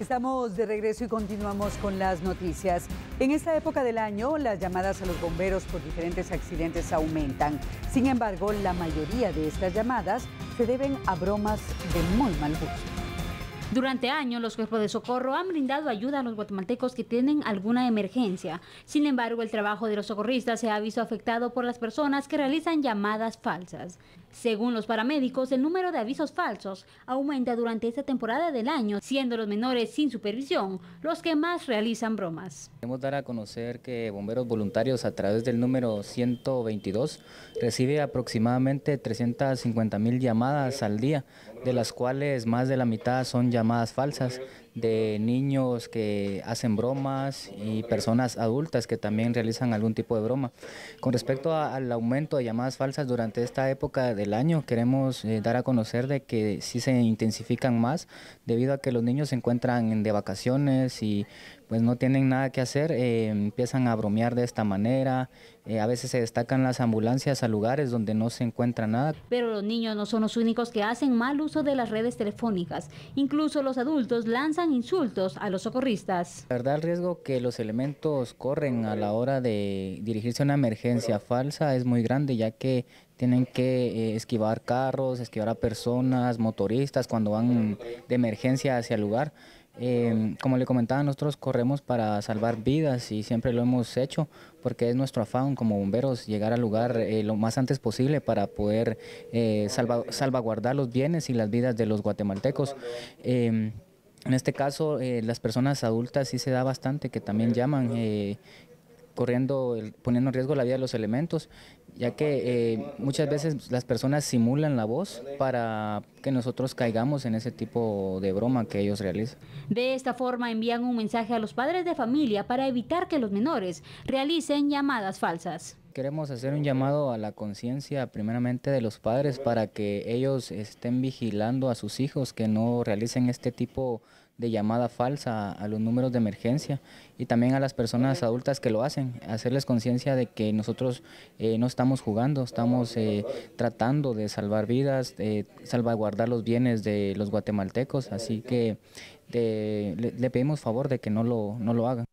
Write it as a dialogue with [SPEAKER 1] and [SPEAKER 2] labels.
[SPEAKER 1] Estamos de regreso y continuamos con las noticias. En esta época del año, las llamadas a los bomberos por diferentes accidentes aumentan. Sin embargo, la mayoría de estas llamadas se deben a bromas de muy mal gusto.
[SPEAKER 2] Durante años, los cuerpos de socorro han brindado ayuda a los guatemaltecos que tienen alguna emergencia. Sin embargo, el trabajo de los socorristas se ha visto afectado por las personas que realizan llamadas falsas. Según los paramédicos, el número de avisos falsos aumenta durante esta temporada del año, siendo los menores sin supervisión los que más realizan bromas.
[SPEAKER 3] Queremos dar a conocer que bomberos voluntarios a través del número 122 recibe aproximadamente 350 mil llamadas al día de las cuales más de la mitad son llamadas falsas, de niños que hacen bromas y personas adultas que también realizan algún tipo de broma. Con respecto al aumento de llamadas falsas durante esta época del año, queremos eh, dar a conocer de que sí se intensifican más debido a que los niños se encuentran de vacaciones y pues no tienen nada que hacer, eh, empiezan a bromear de esta manera, eh, a veces se destacan las ambulancias a lugares donde no se encuentra nada.
[SPEAKER 2] Pero los niños no son los únicos que hacen mal uso de las redes telefónicas, incluso los adultos lanzan insultos a los socorristas.
[SPEAKER 3] La verdad, el riesgo que los elementos corren a la hora de dirigirse a una emergencia falsa es muy grande, ya que tienen que eh, esquivar carros, esquivar a personas, motoristas, cuando van de emergencia hacia el lugar. Em, como le comentaba, nosotros corremos para salvar vidas y siempre lo hemos hecho porque es nuestro afán como bomberos llegar al lugar eh, lo más antes posible para poder eh, salvaguardar los bienes y las vidas de los guatemaltecos. Em, en este caso, eh, las personas adultas sí se da bastante, que también llaman, eh, corriendo, poniendo en riesgo la vida de los elementos, ya que eh, muchas veces las personas simulan la voz para que nosotros caigamos en ese tipo de broma que ellos realizan.
[SPEAKER 2] De esta forma envían un mensaje a los padres de familia para evitar que los menores realicen llamadas falsas.
[SPEAKER 3] Queremos hacer un llamado a la conciencia primeramente de los padres para que ellos estén vigilando a sus hijos, que no realicen este tipo de llamada falsa a los números de emergencia y también a las personas adultas que lo hacen, hacerles conciencia de que nosotros eh, no estamos jugando, estamos eh, tratando de salvar vidas, de salvaguardar los bienes de los guatemaltecos, así que le, pedimos favor de que no lo, no lo hagan.